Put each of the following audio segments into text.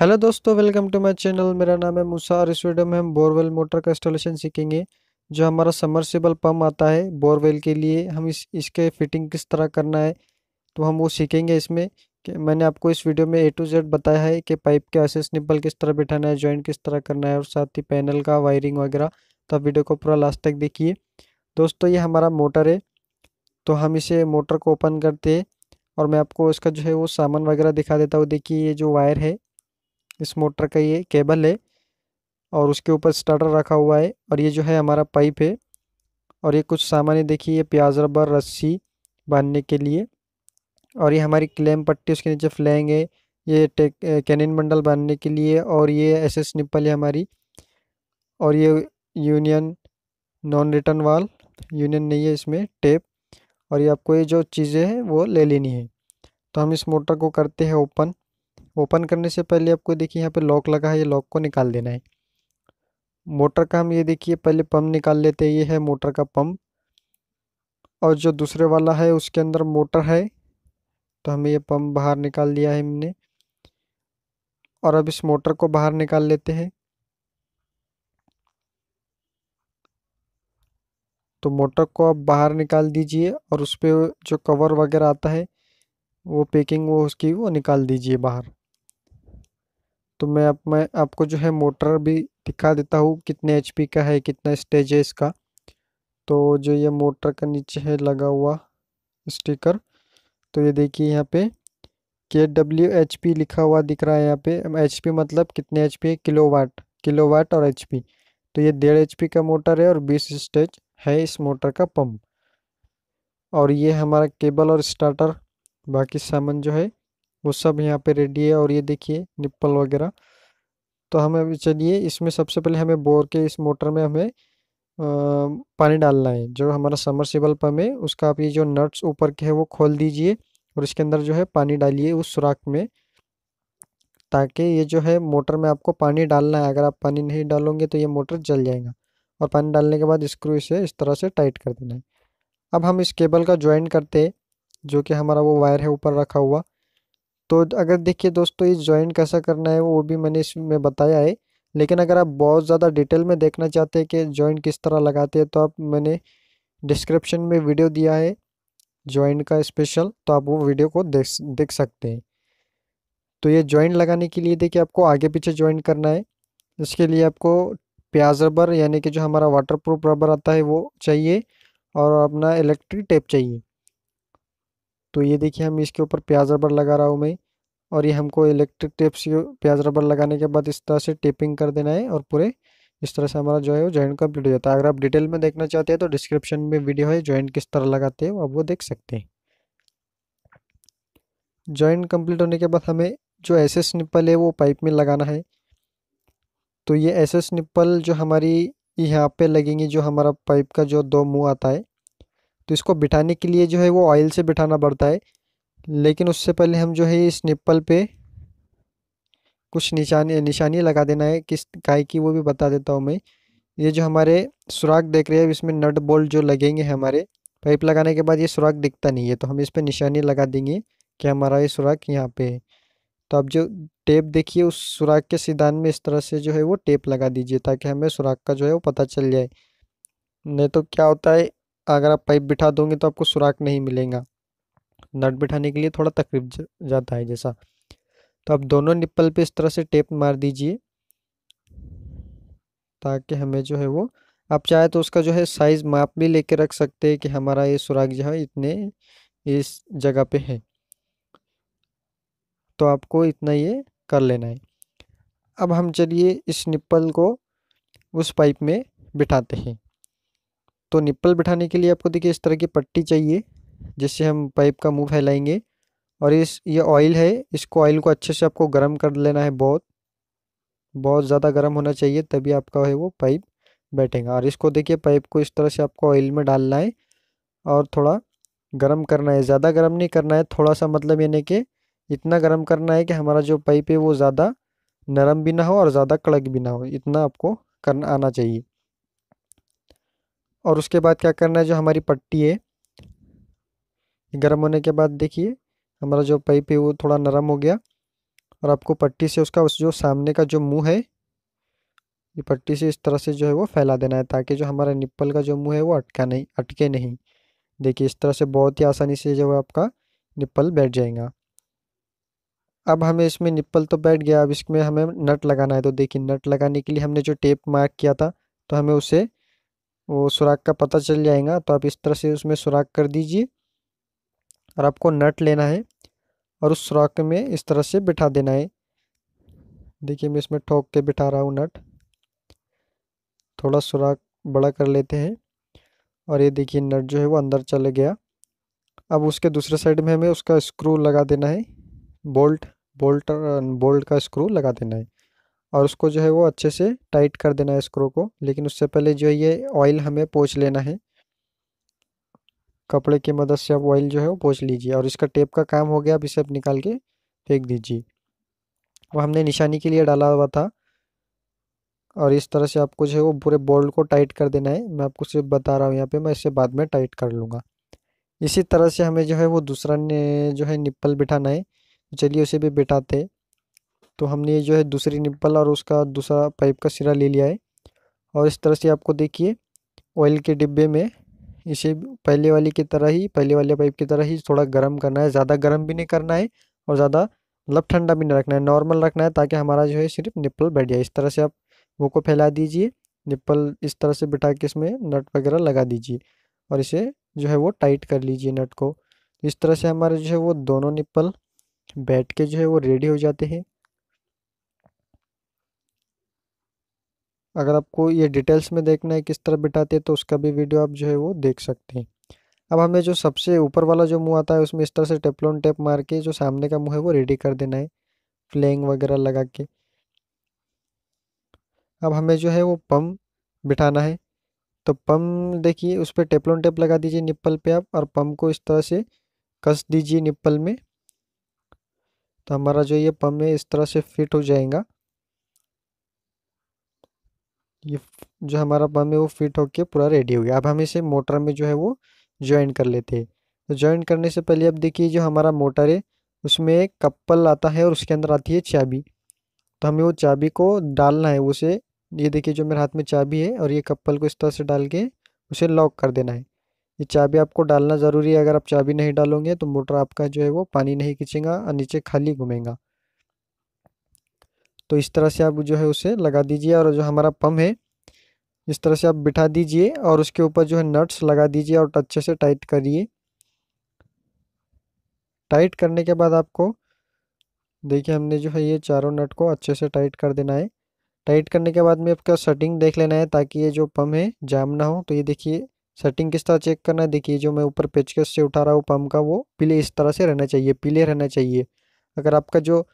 hello दोस्तों welcome to my channel मेरा नाम है मूसा और इस वीडियो में हम बोरवेल मोटर का इंस्टॉलेशन सीखेंगे जो हमारा समरसेबल पम्प आता है बोरवेल के लिए हम इस इसके फिटिंग किस तरह करना है तो हम वो सीखेंगे इसमें कि मैंने आपको इस वीडियो में ए टू जेड बताया है कि पाइप के असेस निपल किस तरह बिठाना है जॉइंट किस तरह करना है और साथ ही पैनल का वायरिंग वगैरह तो आप वीडियो को पूरा लास्ट तक देखिए दोस्तों ये हमारा मोटर है तो हम इसे मोटर को ओपन करते हैं और मैं आपको इसका जो है वो सामान वगैरह दिखा देता हूँ देखिए ये जो वायर है इस मोटर का ये केबल है और उसके ऊपर स्टार्टर रखा हुआ है और ये जो है हमारा पाइप है और ये कुछ सामान देखिए ये प्याज रबर रस्सी बांधने के लिए और ये हमारी क्लेम पट्टी उसके नीचे फ्लैंग है ये टेक कैनिन बंडल बांधने के लिए और ये एस एस निप्पल है हमारी और ये यूनियन नॉन रिटर्न वाल यूनियन नहीं है इसमें टेप और ये आपको ये जो चीज़ें हैं वो ले लेनी है तो हम इस मोटर को करते हैं ओपन ओपन करने से पहले आपको देखिए यहाँ पे लॉक लगा है ये लॉक को निकाल देना है मोटर का हम ये देखिए पहले पंप निकाल लेते हैं ये है मोटर का पंप और जो दूसरे वाला है उसके अंदर मोटर है तो हमें ये पंप बाहर निकाल दिया है हमने और अब इस मोटर को बाहर निकाल लेते हैं तो मोटर को आप बाहर निकाल दीजिए और उस पर जो कवर वगैरह आता है वो पैकिंग वो उसकी वो निकाल दीजिए बाहर तो मैं आप मैं आपको जो है मोटर भी दिखा देता हूँ कितने एच का है कितना स्टेज है इसका तो जो ये मोटर का नीचे है लगा हुआ स्टिकर तो ये देखिए यहाँ पे के डब्ल्यू एच पी लिखा हुआ दिख रहा है यहाँ पे एच पी मतलब कितने एच पी है किलो वाट किलो वाट और एच पी तो ये डेढ़ एच पी का मोटर है और बीस स्टेज है इस मोटर का पंप और ये हमारा केबल और स्टार्टर बाकी सामान जो है वो सब यहाँ पे रेडी है और ये देखिए निप्पल वगैरह तो हम अभी चलिए इसमें सबसे पहले हमें बोर के इस मोटर में हमें पानी डालना है जो हमारा समरसेबल पम्प है उसका आप ये जो नट्स ऊपर के है वो खोल दीजिए और इसके अंदर जो है पानी डालिए उस सुराख में ताकि ये जो है मोटर में आपको पानी डालना है अगर आप पानी नहीं डालोगे तो ये मोटर जल जाएगा और पानी डालने के बाद स्क्रू इसे इस तरह से टाइट कर देना है अब हम इस केबल का ज्वाइन करते हैं जो कि हमारा वो वायर है ऊपर रखा हुआ तो अगर देखिए दोस्तों ये ज्वाइन कैसा करना है वो भी मैंने इसमें बताया है लेकिन अगर आप बहुत ज़्यादा डिटेल में देखना चाहते हैं कि ज्वाइन किस तरह लगाते हैं तो आप मैंने डिस्क्रिप्शन में वीडियो दिया है ज्वाइन का स्पेशल तो आप वो वीडियो को देख देख सकते हैं तो ये ज्वाइन लगाने के लिए देखिए आपको आगे पीछे ज्वाइन करना है इसके लिए आपको प्याज रबर यानी कि जो हमारा वाटर प्रूफ रबर आता है वो चाहिए और अपना इलेक्ट्रिक टेप चाहिए तो ये देखिए हम इसके ऊपर प्याज रबर लगा रहा हूँ मैं और ये हमको इलेक्ट्रिक टेप से प्याज रबर लगाने के बाद इस तरह से टेपिंग कर देना है और पूरे इस तरह से हमारा जो है वो जॉइंट कम्प्लीट हो जाता है अगर आप डिटेल में देखना चाहते हैं तो डिस्क्रिप्शन में वीडियो है ज्वाइंट किस तरह लगाते हैं आप वो देख सकते हैं जॉइंट कम्प्लीट होने के बाद हमें जो एस एस निप्पल है वो पाइप में लगाना है तो ये एस एस निप्पल जो हमारी यहाँ पे लगेंगी जो हमारा पाइप का जो दो मुंह आता है तो इसको बिठाने के लिए जो है वो ऑयल से बिठाना पड़ता है लेकिन उससे पहले हम जो है इस निप्पल पे कुछ निशानी निशानी लगा देना है किस काय की वो भी बता देता हूँ मैं ये जो हमारे सुराख देख रहे हैं इसमें नट बोल्ट जो लगेंगे हमारे पाइप लगाने के बाद ये सुराख दिखता नहीं है तो हम इस पर निशानी लगा देंगे कि हमारा ये सुराख यहाँ पे है तो आप जो टेप देखिए उस सुराख के सिद्धांत में इस तरह से जो है वो टेप लगा दीजिए ताकि हमें सुराख का जो है वो पता चल जाए नहीं तो क्या होता है अगर आप पाइप बिठा दोगे तो आपको सुराख नहीं मिलेगा नट बिठाने के लिए थोड़ा तकलीफ जाता है जैसा तो आप दोनों निप्पल पे इस तरह से टेप मार दीजिए ताकि हमें जो है वो आप चाहे तो उसका जो है साइज़ माप भी लेके रख सकते हैं कि हमारा ये सुराग जो है इतने इस जगह पे है तो आपको इतना ये कर लेना है अब हम चलिए इस निप्पल को उस पाइप में बिठाते हैं तो निप्पल बिठाने के लिए आपको देखिए इस तरह की पट्टी चाहिए जिससे हम पाइप का मुंह फैलाएंगे और इस ये ऑयल है इसको ऑयल को अच्छे से आपको गर्म कर लेना है बहुत बहुत ज़्यादा गर्म होना चाहिए तभी आपका है वो पाइप बैठेगा और इसको देखिए पाइप को इस तरह से आपको ऑयल में डालना है और थोड़ा गर्म करना है ज़्यादा गर्म नहीं करना है थोड़ा सा मतलब यानी कि इतना गर्म करना है कि हमारा जो पाइप है वो ज़्यादा नरम भी ना हो और ज़्यादा कड़क भी ना हो इतना आपको करना आना चाहिए और उसके बाद क्या करना है जो हमारी पट्टी है गर्म होने के बाद देखिए हमारा जो पाइप है वो थोड़ा नरम हो गया और आपको पट्टी से उसका उस जो सामने का जो मुंह है ये पट्टी से इस तरह से जो है वो फैला देना है ताकि जो हमारा निप्पल का जो मुंह है वो अटका नहीं अटके नहीं देखिए इस तरह से बहुत ही आसानी से जो है आपका निप्पल बैठ जाएगा अब हमें इसमें निप्पल तो बैठ गया अब इसमें हमें नट लगाना है तो देखिए नट लगाने के लिए हमने जो टेप मार्क किया था तो हमें उसे वो सुराख का पता चल जाएगा तो आप इस तरह से उसमें सुराख कर दीजिए और आपको नट लेना है और उस रॉक में इस तरह से बिठा देना है देखिए मैं इसमें ठोक के बिठा रहा हूँ नट थोड़ा सुराख बड़ा कर लेते हैं और ये देखिए नट जो है वो अंदर चले गया अब उसके दूसरे साइड में हमें उसका स्क्रू लगा देना है बोल्ट बोल्ट बोल्ट का स्क्रू लगा देना है और उसको जो है वो अच्छे से टाइट कर देना है स्क्रू को लेकिन उससे पहले जो है ये ऑयल हमें पोछ लेना है कपड़े की मदद से आप ऑयल जो है वो पोछ लीजिए और इसका टेप का काम हो गया आप इसे आप निकाल के फेंक दीजिए वो हमने निशानी के लिए डाला हुआ था और इस तरह से आपको जो है वो पूरे बोल्ट को टाइट कर देना है मैं आपको सिर्फ बता रहा हूँ यहाँ पे मैं इसे बाद में टाइट कर लूँगा इसी तरह से हमें जो है वो दूसरा ने जो है निप्पल बिठाना है तो चलिए उसे भी बिठाते तो हमने जो है दूसरी निप्पल और उसका दूसरा पाइप का सिरा ले लिया है और इस तरह से आपको देखिए ऑयल के डिब्बे में इसे पहले वाली की तरह ही पहले वाले पाइप की तरह ही थोड़ा गर्म करना है ज़्यादा गर्म भी नहीं करना है और ज़्यादा मतलब ठंडा भी नहीं रखना है नॉर्मल रखना है ताकि हमारा जो है सिर्फ निप्पल बैठ जाए इस तरह से आप वो को फैला दीजिए निप्पल इस तरह से बिठा के इसमें नट वगैरह लगा दीजिए और इसे जो है वो टाइट कर लीजिए नट को इस तरह से हमारे जो है वो दोनों निप्पल बैठ के जो है वो रेडी हो जाते हैं अगर आपको ये डिटेल्स में देखना है किस तरह बिठाते हैं तो उसका भी वीडियो आप जो है वो देख सकते हैं अब हमें जो सबसे ऊपर वाला जो मुंह आता है उसमें इस तरह से टेपलोन टेप मार के जो सामने का मुंह है वो रेडी कर देना है फ्लेंग वगैरह लगा के अब हमें जो है वो पम बिठाना है तो पम देखिए उस पर टेपलोन टेप लगा दीजिए निप्पल पे आप और पम को इस तरह से कस दीजिए निप्पल में तो हमारा जो ये पम है इस तरह से फिट हो जाएगा ये जो हमारा बम है वो फिट होके पूरा रेडी हो गया अब हम इसे मोटर में जो है वो ज्वाइन कर लेते हैं तो ज्वाइन करने से पहले अब देखिए जो हमारा मोटर है उसमें एक कप्पल आता है और उसके अंदर आती है चाबी तो हमें वो चाबी को डालना है उसे ये देखिए जो मेरे हाथ में चाबी है और ये कप्पल को इस तरह से डाल के उसे लॉक कर देना है ये चाबी आपको डालना ज़रूरी है अगर आप चाबी नहीं डालोगे तो मोटर आपका जो है वो पानी नहीं खींचेगा और नीचे खाली घूमेगा तो इस तरह से आप जो है उसे लगा दीजिए और जो हमारा पम्प है इस तरह से आप बिठा दीजिए और उसके ऊपर जो है नट्स लगा दीजिए और अच्छे से टाइट करिए टाइट करने के बाद आपको देखिए हमने जो है ये चारों नट को अच्छे से टाइट कर देना है टाइट करने के बाद में आपका सेटिंग देख लेना है ताकि ये जो पम्प है जाम ना हो तो ये देखिए सेटिंग किस तरह चेक करना है देखिए जो मैं ऊपर पेचकस से उठा रहा हूँ पम्प का वो पीले इस तरह से रहना चाहिए पीले रहना चाहिए अगर आपका जो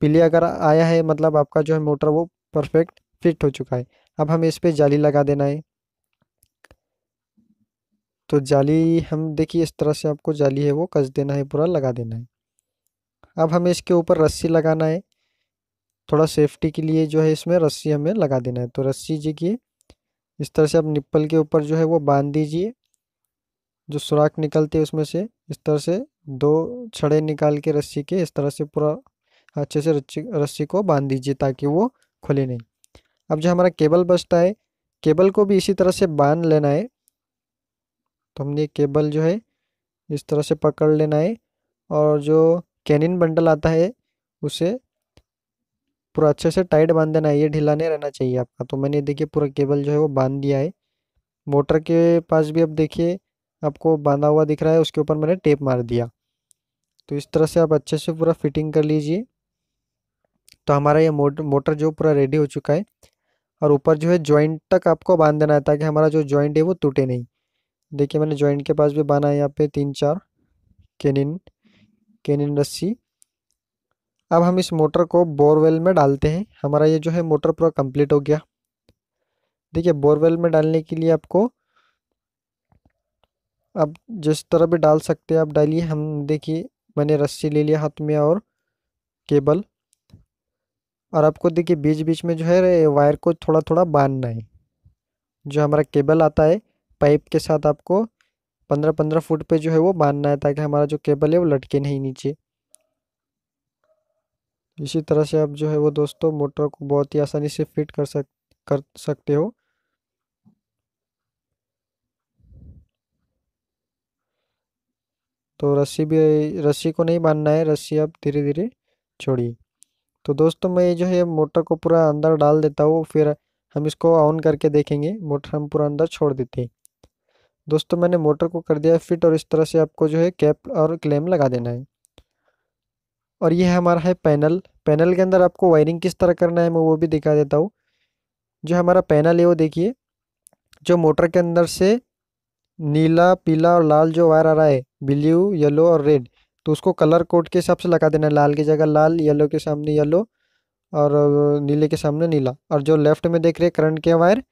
पीले अगर आया है मतलब आपका जो है मोटर वो परफेक्ट फिट हो चुका है अब हमें इस पर जाली लगा देना है तो जाली हम देखिए इस तरह से आपको जाली है वो कस देना है पूरा लगा देना है अब हमें इसके ऊपर रस्सी लगाना है थोड़ा सेफ्टी के लिए जो है इसमें रस्सी हमें लगा देना है तो रस्सी देखिए इस तरह से आप निप्पल के ऊपर जो है वो बांध दीजिए जो सुराख निकलती है उसमें से इस तरह से दो छड़े निकाल के रस्सी के इस तरह से पूरा अच्छे से रस्सी रस्सी को बांध दीजिए ताकि वो खुले नहीं अब जो हमारा केबल बचता है केबल को भी इसी तरह से बांध लेना है तो हमने केबल जो है इस तरह से पकड़ लेना है और जो कैनिन बंडल आता है उसे पूरा अच्छे से टाइट बांध देना है ये ढीला नहीं रहना चाहिए आपका तो मैंने देखिए पूरा केबल जो है वो बांध दिया है मोटर के पास भी अब देखिए आपको बांधा हुआ दिख रहा है उसके ऊपर मैंने टेप मार दिया तो इस तरह से आप अच्छे से पूरा फिटिंग कर लीजिए तो हमारा ये मोटर मोटर जो पूरा रेडी हो चुका है और ऊपर जो है जॉइंट तक आपको बांध देना है ताकि हमारा जो जॉइंट है वो टूटे नहीं देखिए मैंने जॉइंट के पास भी बांधा है यहाँ पे तीन चार केनिन केनिन रस्सी अब हम इस मोटर को बोरवेल में डालते हैं हमारा ये जो है मोटर पूरा कंप्लीट हो गया देखिए बोरवेल में डालने के लिए आपको आप जिस तरह भी डाल सकते हैं आप डालिए हम देखिए मैंने रस्सी ले लिया हाथ में और केबल और आपको देखिए बीच बीच में जो है वायर को थोड़ा थोड़ा बांधना है जो हमारा केबल आता है पाइप के साथ आपको पंद्रह पंद्रह फुट पे जो है वो बांधना है ताकि हमारा जो केबल है वो लटके नहीं नीचे इसी तरह से आप जो है वो दोस्तों मोटर को बहुत ही आसानी से फिट कर सक कर सकते हो तो रस्सी भी रस्सी को नहीं बांधना है रस्सी आप धीरे धीरे छोड़िए तो दोस्तों मैं ये जो है मोटर को पूरा अंदर डाल देता हूँ फिर हम इसको ऑन करके देखेंगे मोटर हम पूरा अंदर छोड़ देते हैं दोस्तों मैंने मोटर को कर दिया फिट और इस तरह से आपको जो है कैप और क्लेम लगा देना है और ये हमारा है पैनल पैनल के अंदर आपको वायरिंग किस तरह करना है मैं वो भी दिखा देता हूँ जो हमारा पैनल है वो देखिए जो मोटर के अंदर से नीला पीला और लाल जो वायर आ रहा है ब्लू येलो और रेड तो उसको कलर कोड के हिसाब से लगा देना लाल की जगह लाल येलो के सामने येलो और नीले के सामने नीला और जो लेफ्ट में देख रहे हैं करंट के वायर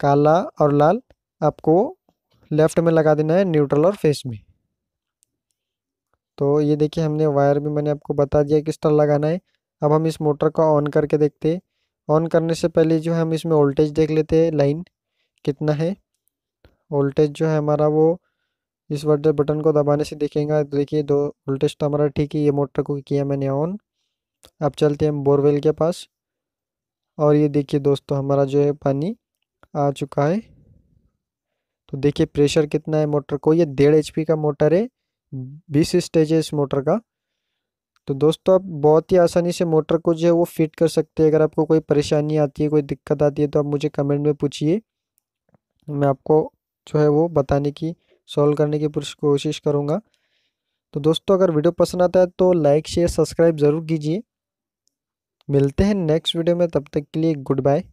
काला और लाल आपको लेफ्ट में लगा देना है न्यूट्रल और फेस में तो ये देखिए हमने वायर भी मैंने आपको बता दिया किस तरह लगाना है अब हम इस मोटर को ऑन करके देखते हैं ऑन करने से पहले जो है हम इसमें वोल्टेज देख लेते हैं लाइन कितना है वोल्टेज जो है हमारा वो इस वर्ड बटन को दबाने से देखेगा देखिए दो वोल्टेज तो हमारा ठीक है ये मोटर को किया मैंने ऑन अब चलते हैं बोरवेल के पास और ये देखिए दोस्तों हमारा जो है पानी आ चुका है तो देखिए प्रेशर कितना है मोटर को ये डेढ़ एच का मोटर है बीस स्टेज है इस मोटर का तो दोस्तों आप बहुत ही आसानी से मोटर को जो है वो फिट कर सकते हैं अगर आपको कोई परेशानी आती है कोई दिक्कत आती है तो आप मुझे कमेंट में पूछिए मैं आपको जो है वो बताने की सॉल्व करने की कोशिश करूँगा तो दोस्तों अगर वीडियो पसंद आता है तो लाइक शेयर सब्सक्राइब ज़रूर कीजिए मिलते हैं नेक्स्ट वीडियो में तब तक के लिए गुड बाय